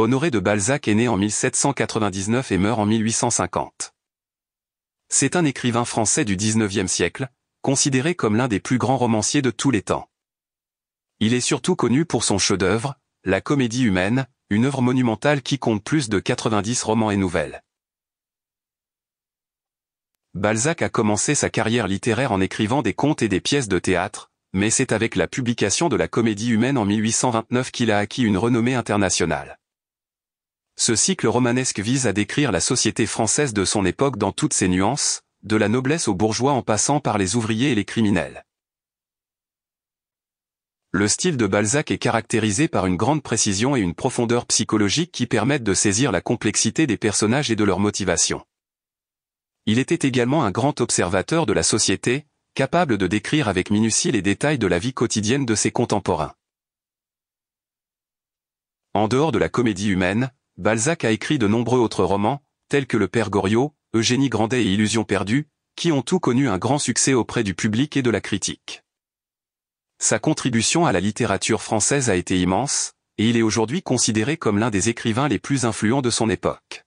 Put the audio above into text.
Honoré de Balzac est né en 1799 et meurt en 1850. C'est un écrivain français du XIXe siècle, considéré comme l'un des plus grands romanciers de tous les temps. Il est surtout connu pour son chef-d'œuvre, La Comédie humaine, une œuvre monumentale qui compte plus de 90 romans et nouvelles. Balzac a commencé sa carrière littéraire en écrivant des contes et des pièces de théâtre, mais c'est avec la publication de La Comédie humaine en 1829 qu'il a acquis une renommée internationale. Ce cycle romanesque vise à décrire la société française de son époque dans toutes ses nuances, de la noblesse aux bourgeois en passant par les ouvriers et les criminels. Le style de Balzac est caractérisé par une grande précision et une profondeur psychologique qui permettent de saisir la complexité des personnages et de leurs motivations. Il était également un grand observateur de la société, capable de décrire avec minutie les détails de la vie quotidienne de ses contemporains. En dehors de la comédie humaine, Balzac a écrit de nombreux autres romans, tels que Le Père Goriot, Eugénie Grandet et Illusion perdue, qui ont tous connu un grand succès auprès du public et de la critique. Sa contribution à la littérature française a été immense, et il est aujourd'hui considéré comme l'un des écrivains les plus influents de son époque.